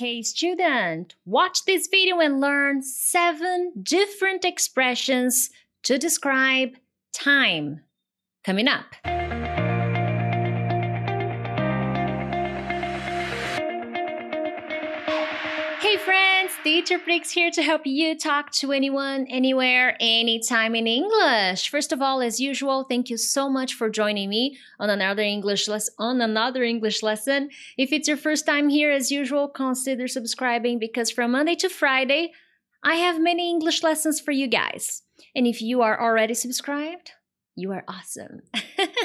Hey student, watch this video and learn seven different expressions to describe time. Coming up. Teacher Briggs here to help you talk to anyone, anywhere, anytime in English. First of all, as usual, thank you so much for joining me on another English lesson. On another English lesson. If it's your first time here, as usual, consider subscribing because from Monday to Friday, I have many English lessons for you guys. And if you are already subscribed, you are awesome.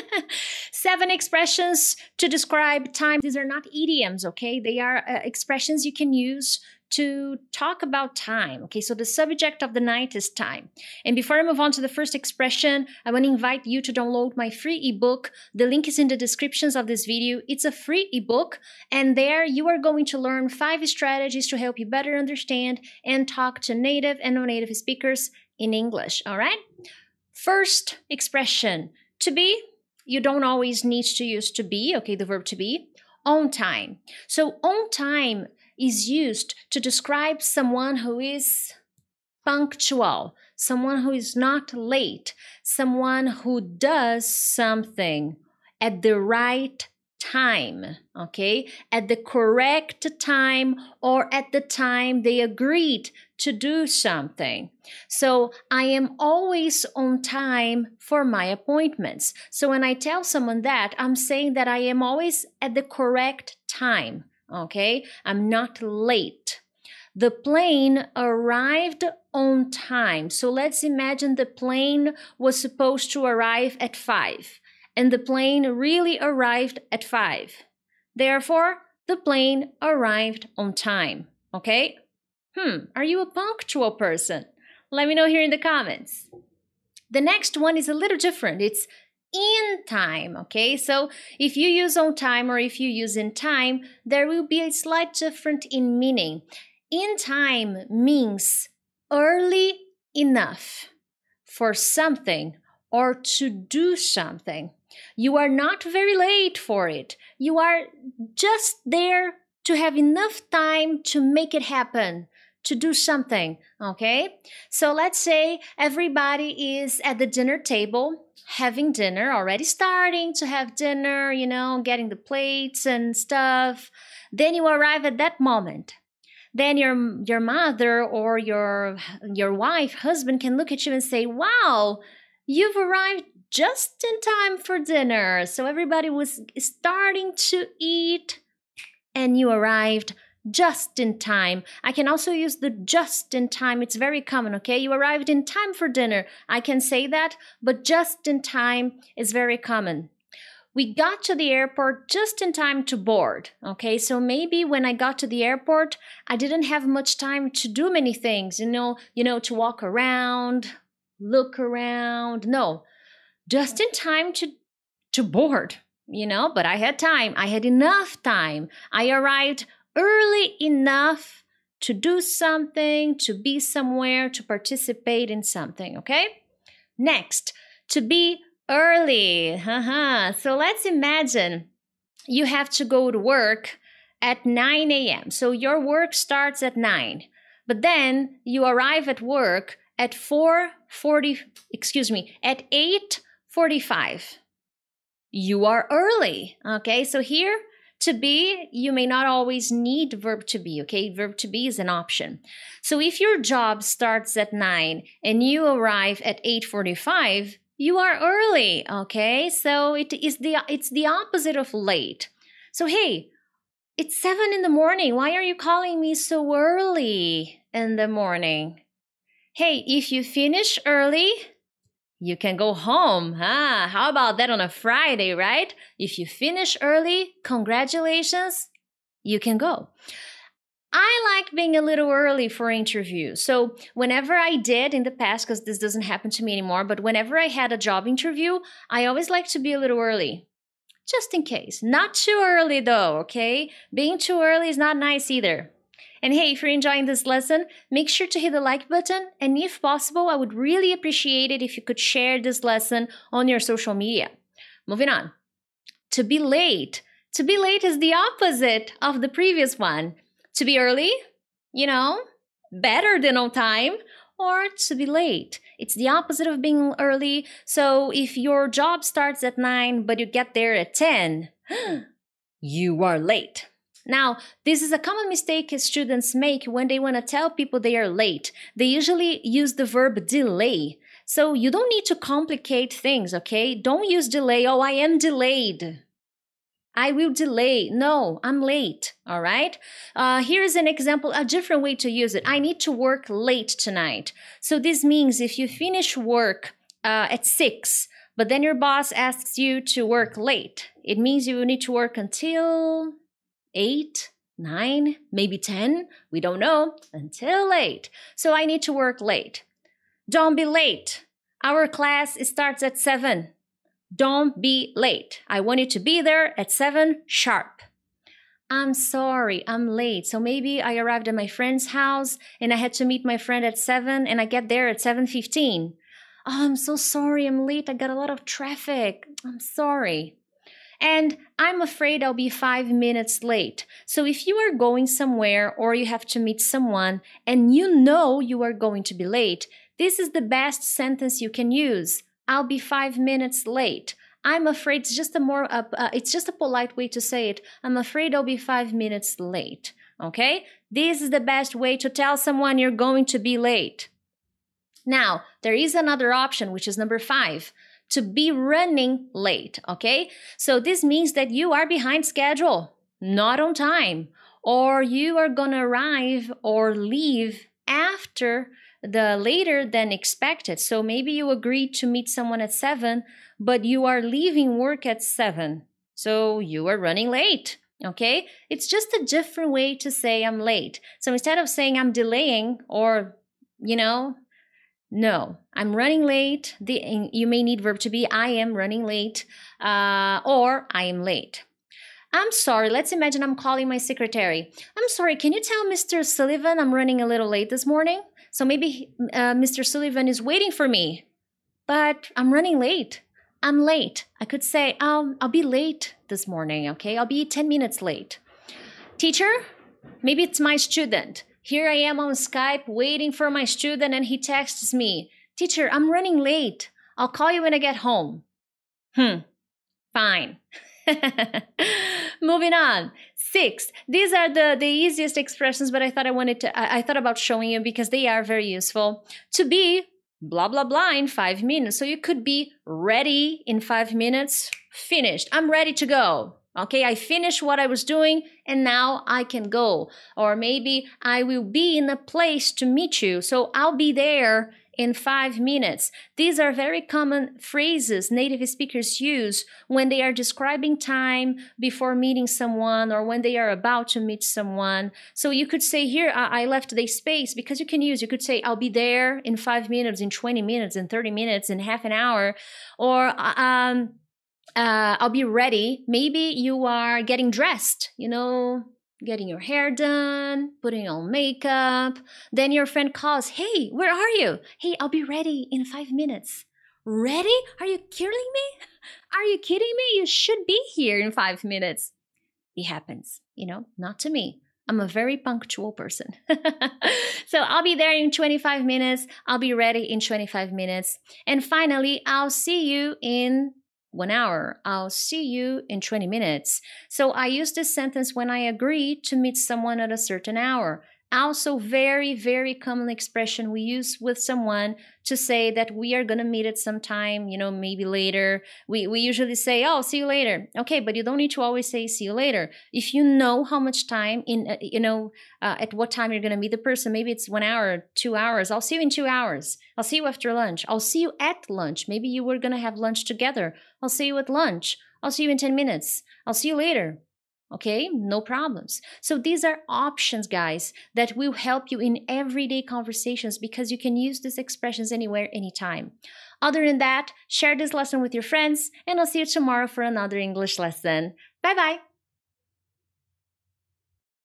Seven expressions to describe time. These are not idioms, okay? They are uh, expressions you can use to talk about time. Okay, so the subject of the night is time. And before I move on to the first expression, I want to invite you to download my free ebook. The link is in the descriptions of this video. It's a free ebook, and there you are going to learn five strategies to help you better understand and talk to native and non native speakers in English. All right? First expression to be. You don't always need to use to be, okay, the verb to be on time. So, on time is used to describe someone who is punctual, someone who is not late, someone who does something at the right time, okay? At the correct time or at the time they agreed to do something. So I am always on time for my appointments. So when I tell someone that, I'm saying that I am always at the correct time, okay? I'm not late. The plane arrived on time. So let's imagine the plane was supposed to arrive at 5 and the plane really arrived at 5. Therefore, the plane arrived on time, okay? Hmm, are you a punctual person? Let me know here in the comments. The next one is a little different. It's in time, okay? So if you use on time or if you use in time, there will be a slight difference in meaning. In time means early enough for something or to do something. You are not very late for it. You are just there to have enough time to make it happen, to do something, okay? So let's say everybody is at the dinner table having dinner, already starting to have dinner, you know, getting the plates and stuff. Then you arrive at that moment. Then your your mother or your your wife, husband can look at you and say, "Wow, you've arrived just in time for dinner. So everybody was starting to eat, and you arrived just in time. I can also use the just in time. It's very common, okay? You arrived in time for dinner. I can say that, but just in time is very common. We got to the airport just in time to board, okay? So maybe when I got to the airport, I didn't have much time to do many things, you know, you know, to walk around, look around. No, just in time to to board, you know, but I had time. I had enough time. I arrived early enough to do something, to be somewhere, to participate in something, okay? Next, to be early. uh-huh. so let's imagine you have to go to work at 9 a.m. So your work starts at 9, but then you arrive at work at 4:40 excuse me, at 8 45. You are early. Okay, so here to be, you may not always need verb to be, okay? Verb to be is an option. So if your job starts at 9 and you arrive at 8:45, you are early, okay? So it is the it's the opposite of late. So hey, it's 7 in the morning. Why are you calling me so early in the morning? Hey, if you finish early, you can go home. Ah, how about that on a Friday, right? If you finish early, congratulations, you can go. I like being a little early for interviews. So, whenever I did in the past, because this doesn't happen to me anymore, but whenever I had a job interview, I always like to be a little early, just in case. Not too early, though, okay? Being too early is not nice either. And hey, if you're enjoying this lesson, make sure to hit the like button. And if possible, I would really appreciate it if you could share this lesson on your social media. Moving on. To be late. To be late is the opposite of the previous one. To be early, you know, better than on time, or to be late. It's the opposite of being early. So if your job starts at 9, but you get there at 10, you are late. Now, this is a common mistake students make when they want to tell people they are late. They usually use the verb delay. So you don't need to complicate things, okay? Don't use delay. Oh, I am delayed. I will delay. No, I'm late. All right. Uh, here's an example, a different way to use it. I need to work late tonight. So this means if you finish work uh, at six, but then your boss asks you to work late, it means you need to work until eight, nine, maybe 10, we don't know, until late. So I need to work late. Don't be late. Our class starts at 7. Don't be late. I want you to be there at 7 sharp. I'm sorry, I'm late. So maybe I arrived at my friend's house and I had to meet my friend at 7 and I get there at 7:15. Oh, I'm so sorry, I'm late. I got a lot of traffic. I'm sorry and I'm afraid I'll be five minutes late. So if you are going somewhere or you have to meet someone and you know you are going to be late, this is the best sentence you can use. I'll be five minutes late. I'm afraid it's just a more uh, uh, it's just a polite way to say it. I'm afraid I'll be five minutes late. Okay, this is the best way to tell someone you're going to be late. Now, there is another option, which is number five to be running late, okay? So this means that you are behind schedule, not on time, or you are gonna arrive or leave after the later than expected. So maybe you agreed to meet someone at 7, but you are leaving work at 7. So you are running late. Okay? It's just a different way to say I'm late. So instead of saying I'm delaying or, you know, no, I'm running late. The, you may need verb to be I am running late uh, or I am late. I'm sorry. Let's imagine I'm calling my secretary. I'm sorry. Can you tell Mr. Sullivan I'm running a little late this morning? So maybe uh, Mr. Sullivan is waiting for me, but I'm running late. I'm late. I could say, um, I'll be late this morning, okay? I'll be 10 minutes late. Teacher, maybe it's my student. Here I am on Skype waiting for my student, and he texts me, Teacher, I'm running late. I'll call you when I get home. Hmm, fine. Moving on. Six. These are the, the easiest expressions, but I thought I wanted to, I, I thought about showing you because they are very useful. To be blah, blah, blah in five minutes. So you could be ready in five minutes, finished. I'm ready to go. Okay, I finished what I was doing and now I can go. Or maybe I will be in a place to meet you, so I'll be there in five minutes. These are very common phrases native speakers use when they are describing time before meeting someone or when they are about to meet someone. So you could say, Here, I, left the space because you can use, you could say, I'll be there in five minutes, in 20 minutes, in 30 minutes, in half an hour, or, uh, um, uh, I'll be ready. Maybe you are getting dressed, you know, getting your hair done, putting on makeup. Then your friend calls, Hey, where are you? Hey, I'll be ready in five minutes. Ready? Are you kidding me? Are you kidding me? You should be here in five minutes. It happens, you know, not to me. I'm a very punctual person. so I'll be there in 25 minutes. I'll be ready in 25 minutes. And finally, I'll see you in one hour. I'll see you in 20 minutes. So I use this sentence when I agree to meet someone at a certain hour. Also, very, very common expression we use with someone to say that we are gonna meet at some time, you know, maybe later. We we usually say, "Oh, see you later." Okay, but you don't need to always say "see you later." If you know how much time in, uh, you know, uh, at what time you're gonna meet the person, maybe it's one hour, two hours. I'll see you in two hours. I'll see you after lunch. I'll see you at lunch. Maybe you were gonna have lunch together. I'll see you at lunch. I'll see you in ten minutes. I'll see you later okay no problems so these are options guys that will help you in everyday conversations because you can use these expressions anywhere anytime other than that share this lesson with your friends and i'll see you tomorrow for another english lesson bye bye